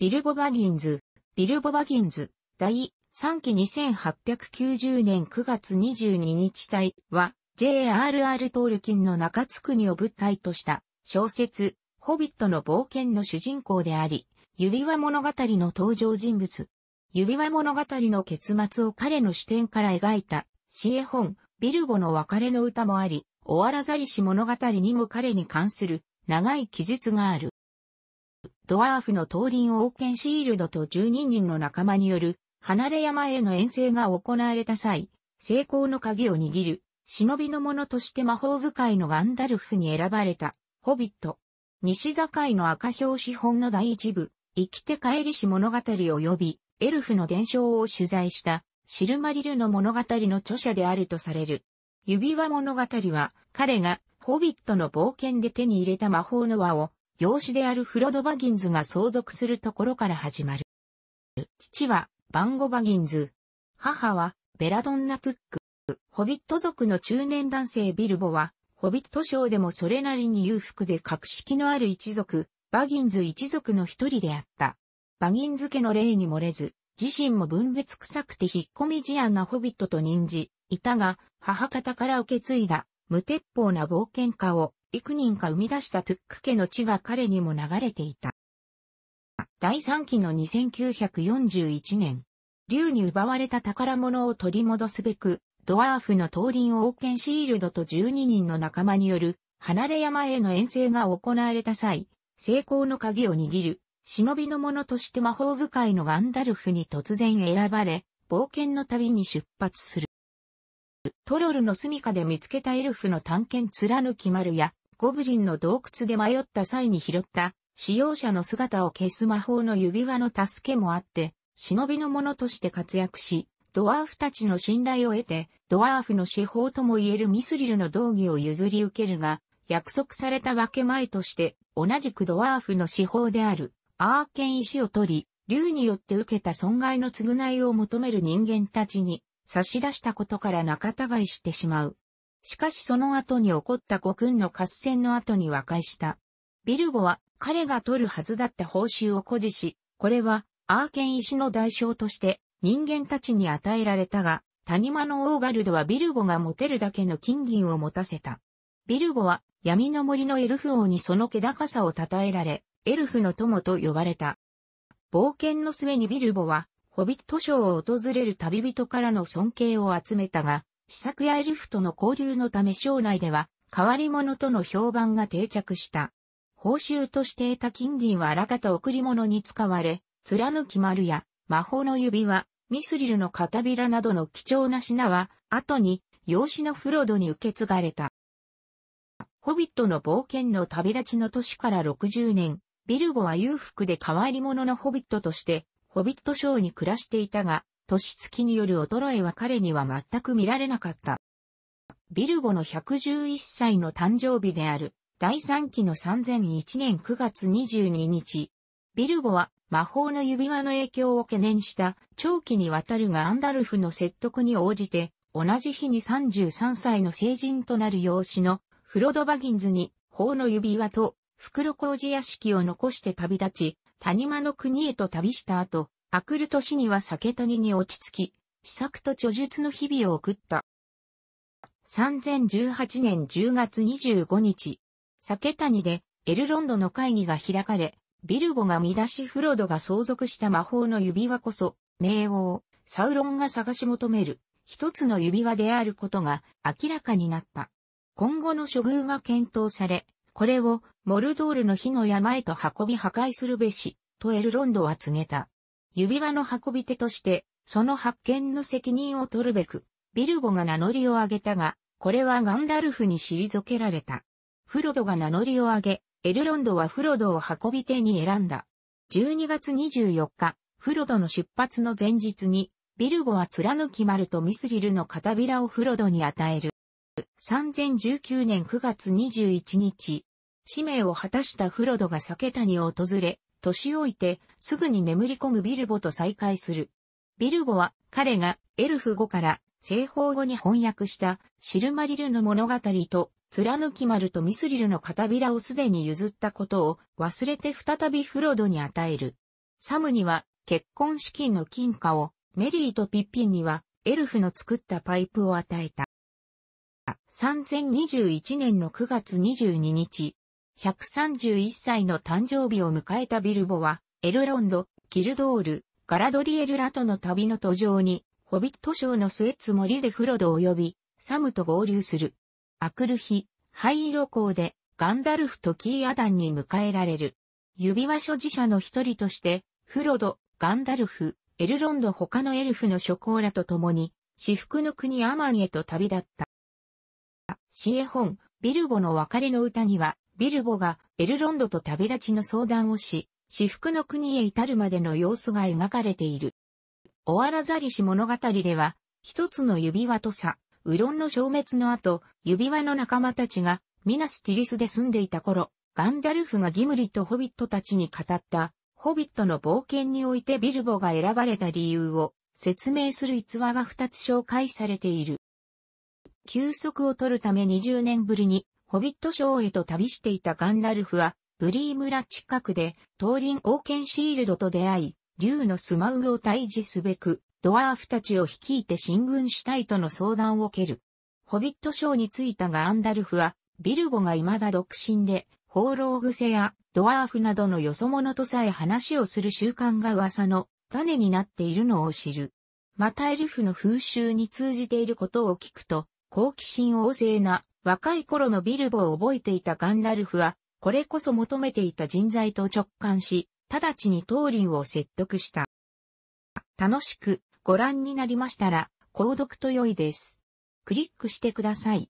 ビルボバギンズ、ビルボバギンズ、第3期2890年9月22日隊は、J.R.R. トールキンの中津国を舞台とした小説、ホビットの冒険の主人公であり、指輪物語の登場人物。指輪物語の結末を彼の視点から描いた、詩絵本、ビルボの別れの歌もあり、終わらざりし物語にも彼に関する長い記述がある。ドワーフの東林王権シールドと12人の仲間による、離れ山への遠征が行われた際、成功の鍵を握る、忍びの者として魔法使いのガンダルフに選ばれた、ホビット。西境の赤表紙本の第一部、生きて帰りし物語を呼び、エルフの伝承を取材した、シルマリルの物語の著者であるとされる。指輪物語は、彼が、ホビットの冒険で手に入れた魔法の輪を、養子であるフロド・バギンズが相続するところから始まる。父はバンゴ・バギンズ。母はベラドンナ・トゥック。ホビット族の中年男性ビルボは、ホビット賞でもそれなりに裕福で格式のある一族、バギンズ一族の一人であった。バギンズ家の例に漏れず、自身も分別臭くて引っ込み思案なホビットと認じ、いたが、母方から受け継いだ、無鉄砲な冒険家を、幾人か生み出したトゥック家の地が彼にも流れていた。第3期の2941年、竜に奪われた宝物を取り戻すべく、ドワーフの東輪王権シールドと12人の仲間による、離れ山への遠征が行われた際、成功の鍵を握る、忍びの者として魔法使いのガンダルフに突然選ばれ、冒険の旅に出発する。トロルの住処で見つけたエルフの探検貫き丸や、ゴブリンの洞窟で迷った際に拾った使用者の姿を消す魔法の指輪の助けもあって、忍びの者として活躍し、ドワーフたちの信頼を得て、ドワーフの司法とも言えるミスリルの道義を譲り受けるが、約束された分け前として、同じくドワーフの司法である、アーケン石を取り、竜によって受けた損害の償いを求める人間たちに、差し出したことから仲違いしてしまう。しかしその後に起こった5軍の合戦の後に和解した。ビルボは彼が取るはずだった報酬を誇示し、これはアーケン石の代償として人間たちに与えられたが、谷間のオーガルドはビルボが持てるだけの金銀を持たせた。ビルボは闇の森のエルフ王にその気高さを称えられ、エルフの友と呼ばれた。冒険の末にビルボは、ホビット賞を訪れる旅人からの尊敬を集めたが、試作やエリフとの交流のため省内では、変わり者との評判が定着した。報酬として得た金銀はあらかた贈り物に使われ、貫き丸や魔法の指輪、ミスリルの片びらなどの貴重な品は、後に養子のフロドに受け継がれた。ホビットの冒険の旅立ちの年から60年、ビルボは裕福で変わり者のホビットとして、ホビット省に暮らしていたが、年月による衰えは彼には全く見られなかった。ビルボの111歳の誕生日である、第3期の3001年9月22日、ビルボは魔法の指輪の影響を懸念した長期にわたるがアンダルフの説得に応じて、同じ日に33歳の成人となる養子のフロド・バギンズに法の指輪と袋小路屋敷を残して旅立ち、谷間の国へと旅した後、クくる年には酒谷に落ち着き、試作と著述の日々を送った。3018年10月25日、酒谷でエルロンドの会議が開かれ、ビルボが見出しフロドが相続した魔法の指輪こそ、冥王、サウロンが探し求める、一つの指輪であることが明らかになった。今後の処遇が検討され、これをモルドールの火の山へと運び破壊するべし、とエルロンドは告げた。指輪の運び手として、その発見の責任を取るべく、ビルボが名乗りを上げたが、これはガンダルフに退けられた。フロドが名乗りを上げ、エルロンドはフロドを運び手に選んだ。12月24日、フロドの出発の前日に、ビルボは貫き丸とミスリルの片びらをフロドに与える。3019年9月21日、使命を果たしたフロドが酒谷を訪れ、年老いて、すぐに眠り込むビルボと再会する。ビルボは、彼がエルフ語から西方語に翻訳したシルマリルの物語と、貫き丸とミスリルの片びらをすでに譲ったことを忘れて再びフロドに与える。サムには結婚資金の金貨を、メリーとピッピンにはエルフの作ったパイプを与えた。3021年の9月22日、131歳の誕生日を迎えたビルボは、エルロンド、キルドール、ガラドリエルらとの旅の途上に、ホビット省の末積もり森でフロドを呼び、サムと合流する。明くる日、灰色港で、ガンダルフとキーアダンに迎えられる。指輪所持者の一人として、フロド、ガンダルフ、エルロンド他のエルフの諸侯らと共に、至福の国アマンへと旅立った。シエホン、ビルボの別れの歌には、ビルボがエルロンドと旅立ちの相談をし、至福の国へ至るまでの様子が描かれている。終わらざりし物語では、一つの指輪とさ、ウロンの消滅の後、指輪の仲間たちがミナスティリスで住んでいた頃、ガンダルフがギムリとホビットたちに語った、ホビットの冒険においてビルボが選ばれた理由を説明する逸話が二つ紹介されている。休息を取るため20年ぶりにホビット省へと旅していたガンダルフは、ブリー村近くで、東林王権シールドと出会い、竜のスマウを退治すべく、ドワーフたちを率いて進軍したいとの相談を受ける。ホビット省に着いたがアンダルフは、ビルボが未だ独身で、放浪癖やドワーフなどのよそ者とさえ話をする習慣が噂の種になっているのを知る。またエルフの風習に通じていることを聞くと、好奇心旺盛な若い頃のビルボを覚えていたガンダルフは、これこそ求めていた人材と直感し、直ちにトーリンを説得した。楽しくご覧になりましたら、購読と良いです。クリックしてください。